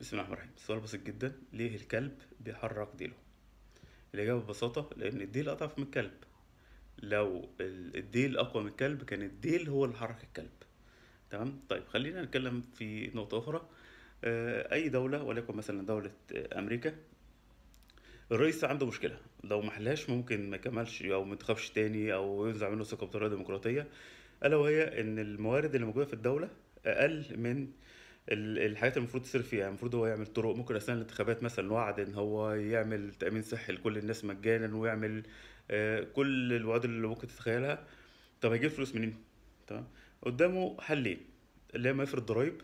بسم الله الرحمن الرحيم سؤال بسيط جدا ليه الكلب بيحرك ديله الإجابة ببساطة لأن الديل أضعف من الكلب لو الديل أقوى من الكلب كان الديل هو اللي حرك الكلب تمام طيب خلينا نتكلم في نقطة أخرى آه، أي دولة وليكن مثلا دولة أمريكا الرئيس عنده مشكلة لو محلهاش ممكن ما يكملش أو متخافش تاني أو ينزع منه ثقة بطريقة ديمقراطية ألا وهي إن الموارد اللي موجودة في الدولة أقل من الحاجات اللي المفروض تصير فيها المفروض هو يعمل طرق ممكن اثناء الانتخابات مثلا وعد ان هو يعمل تامين صحي لكل الناس مجانا ويعمل آه، كل الوعود اللي ممكن تتخيلها طب هيجيب فلوس منين تمام قدامه حلين اللي ما يفرض ضرايب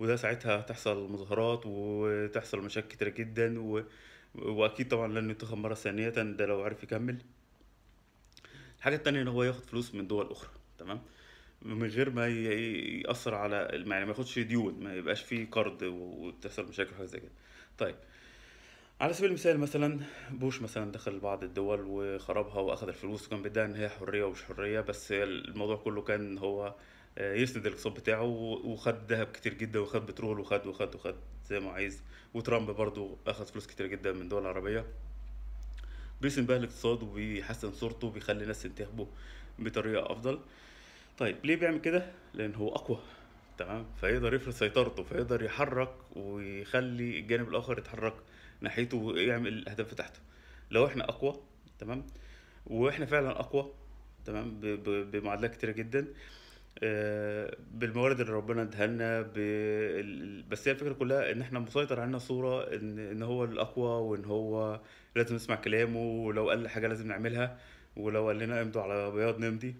وده ساعتها تحصل مظاهرات وتحصل مشاكل كتيرة جدا و... واكيد طبعا لن ينتخب مرة ثانية ده لو عرف يكمل الحاجة التانية ان هو ياخد فلوس من دول اخرى تمام من غير ما ياثر على يعني ما ياخدش ديون ما يبقاش فيه قرض وتحصل مشاكل وحاجات زي كده طيب على سبيل المثال مثلا بوش مثلا دخل بعض الدول وخربها واخذ الفلوس وكان بيدعي ان هي حريه ومش حريه بس الموضوع كله كان هو آه، يسند الاقتصاد بتاعه وخد ذهب كتير جدا وخد بترول وخد وخد وخد زي ما عايز وترامب برضو اخذ فلوس كتير جدا من دول عربيه بيسند بقى الاقتصاد وبيحسن صورته وبيخلي الناس تنتخبه بطريقه افضل طيب ليه بيعمل كده لان هو اقوى تمام فيقدر يفرض سيطرته فيقدر يحرك ويخلي الجانب الاخر يتحرك ناحيته ويعمل الاهداف بتاعته لو احنا اقوى تمام واحنا فعلا اقوى تمام بمعادلات كتيره جدا آه، بالموارد اللي ربنا ادهلنا بس هي الفكره كلها ان احنا مسيطر علينا صوره ان ان هو الاقوى وان هو لازم نسمع كلامه ولو قال حاجه لازم نعملها ولو قال لنا امضوا على بياض نمضي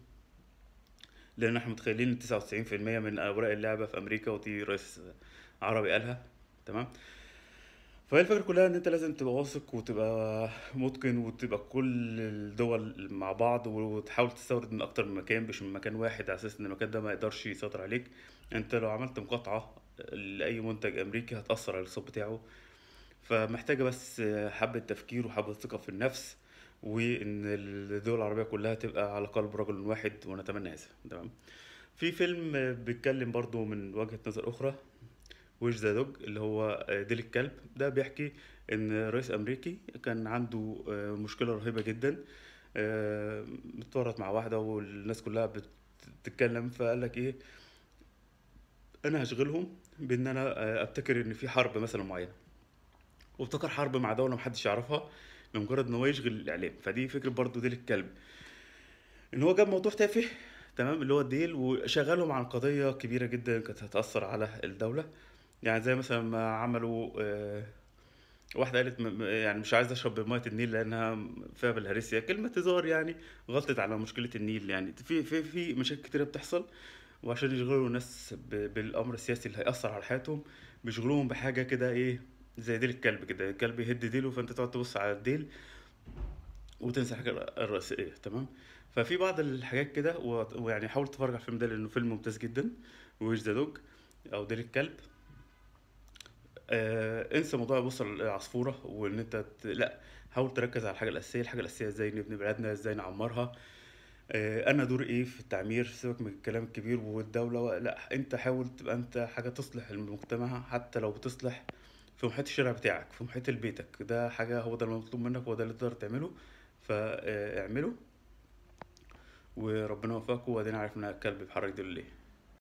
لان احنا متخيلين 99% من اوراق اللعبه في امريكا ودي رئيس عربي قالها تمام فهي الفكره كلها ان انت لازم تبقى واثق وتبقى متقن وتبقى كل الدول مع بعض وتحاول تستورد من اكتر من مكان مش من مكان واحد على اساس ان المكان ده ما يقدرش يسيطر عليك انت لو عملت مقاطعه لاي منتج امريكي هتاثر على الاقتصاد بتاعه فمحتاجه بس حبه تفكير وحبه ثقه في النفس وان الدول العربيه كلها تبقى على قلب رجل واحد ونتمنى هذا تمام في فيلم بيتكلم برضو من وجهه نظر اخرى ويش ذا دوج اللي هو آه، ديل الكلب ده بيحكي ان رئيس امريكي كان عنده آه، مشكله رهيبه جدا اتورط آه، مع واحده والناس كلها بتتكلم فقال لك ايه انا هشغلهم بان انا ابتكر ان في حرب مثلا معينه وابتكر حرب مع دوله محدش يعرفها بمجرد ان هو يشغل الاعلام فدي فكره برضو ديل الكلب ان هو جاب موضوع تافه تمام اللي هو الديل وشغلهم عن قضيه كبيره جدا كانت هتاثر على الدوله يعني زي مثلا ما عملوا آه، واحدة قالت يعني مش عايزة أشرب بمية النيل لأنها فيها بالهارسيا كلمة هزار يعني غلطت على مشكلة النيل يعني في في في مشاكل كتيرة بتحصل وعشان يشغلوا الناس بالأمر السياسي اللي هيأثر على حياتهم بيشغلوهم بحاجة كده إيه زي ديل الكلب كده الكلب يهد ديله فانت تقعد تبص على الديل وتنسى الحاجه الرئيسيه تمام ففي بعض الحاجات كده ويعني حاول تتفرج على الفيلم ده لانه فيلم ممتاز جدا ويش ذا دوج او ديل الكلب آه انسى موضوع بص العصفوره وان انت ت... لا حاول تركز على الحاجه الاساسيه الحاجه الاساسيه ازاي نبني بلادنا ازاي نعمرها آه انا دور ايه في التعمير سيبك من الكلام الكبير والدوله لا انت حاول تبقى انت حاجه تصلح المجتمع حتى لو بتصلح في محيط الشارع بتاعك في محيط بيتك ده حاجه هو ده المطلوب منك هو ده اللي تقدر تعمله فاعمله وربنا يوفقكم وادينا ان الكلب بيحرك دول ليه